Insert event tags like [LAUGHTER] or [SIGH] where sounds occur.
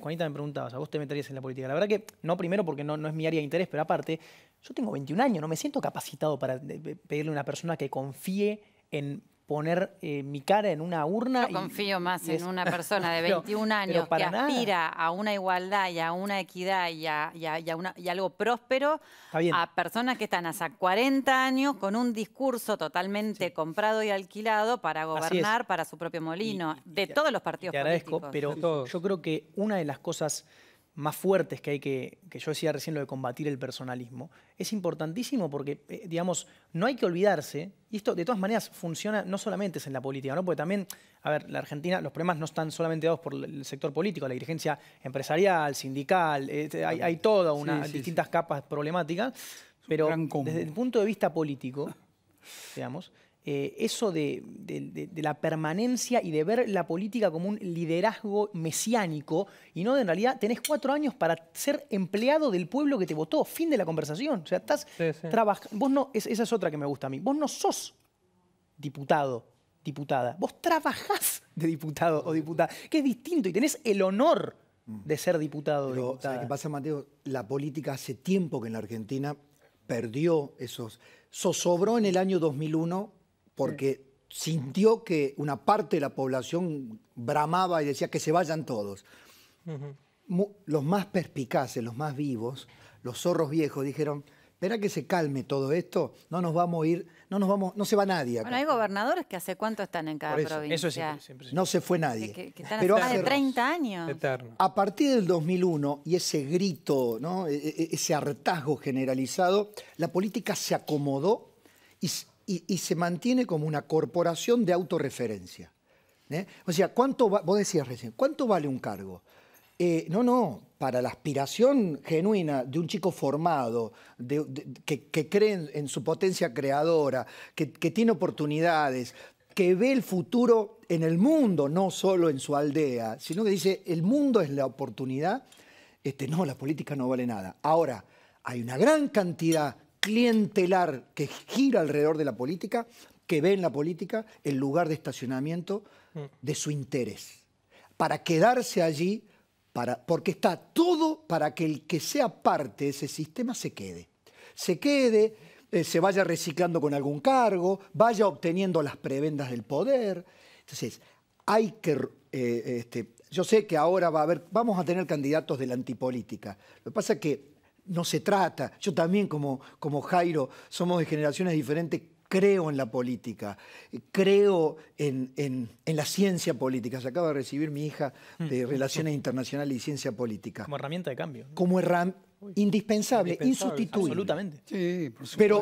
Juanita me preguntaba, ¿a vos te meterías en la política? La verdad que no primero porque no, no es mi área de interés, pero aparte, yo tengo 21 años, no me siento capacitado para pedirle a una persona que confíe en poner eh, mi cara en una urna. Yo confío más en una [LAUGHS] persona de 21 años que aspira a una igualdad y a una equidad y a, algo próspero a personas que están hasta 40 años con un discurso totalmente comprado y alquilado para gobernar para su propio molino, de todos los partidos te agradezco, políticos. Pero yo creo que una de las cosas más fuertes que hay que, que yo decía recién lo de combatir el personalismo, es importantísimo porque, eh, digamos, no hay que olvidarse, y esto de todas maneras funciona no solamente es en la política, ¿no? porque también, a ver, la Argentina, los problemas no están solamente dados por el sector político, la dirigencia empresarial, sindical, eh, este, hay, hay, toda una, distintas capas problemáticas, pero desde el punto de vista político, digamos, eh, eso de, la permanencia y de ver la política como un liderazgo mesiánico y no de en realidad tenés cuatro años para ser empleado del pueblo que te votó. Fin de la conversación. O sea, estás trabajando. Vos no, esa es otra que me gusta a mí. Vos no sos diputado, diputada. Vos trabajás de diputado o diputada, que es distinto y tenés el honor mm. de ser diputado. Pero, ¿Qué pasa, Mateo? La política hace tiempo que en la Argentina perdió esos... sosobró en el año 2001 porque sintió que una parte de la población bramaba y decía que se vayan todos. Los más perspicaces, los más vivos, los zorros viejos dijeron, espera que se calme todo esto, no nos vamos a ir, no nos vamos, no se va nadie acá. Bueno, hay gobernadores que hace cuánto están en cada provincia. Eso siempre, siempre, No se fue nadie. Que, Pero hace de 30 años. A partir del 2001 y ese grito, ¿no? E, e, e, ese hartazgo generalizado, la política se acomodó y y, se mantiene como una corporación de autorreferencia. ¿eh? O sea, ¿cuánto vos decías recién, ¿cuánto vale un cargo? Eh, no, no, para la aspiración genuina de un chico formado, que, cree en, su potencia creadora, que, tiene oportunidades, que ve el futuro en el mundo, no solo en su aldea, sino que dice, el mundo es la oportunidad, este, no, la política no vale nada. Ahora, hay una gran cantidad clientelar que gira alrededor de la política, que ve en la política el lugar de estacionamiento de su interés, para quedarse allí, para, porque está todo para que el que sea parte de ese sistema se quede. Se quede, eh, se vaya reciclando con algún cargo, vaya obteniendo las prebendas del poder. Entonces, hay que... Eh, este, yo sé que ahora va a vamos a tener candidatos de la antipolítica. Lo que pasa es que no se trata. Yo también, como, como Jairo, somos de generaciones diferentes, creo en la política, creo en, la ciencia política. Se acaba de recibir mi hija mm. de Relaciones Internacionales y Ciencia Política. Como herramienta de cambio. Como herramienta indispensable, insustituible. Absolutamente. Sí, por supuesto. Pero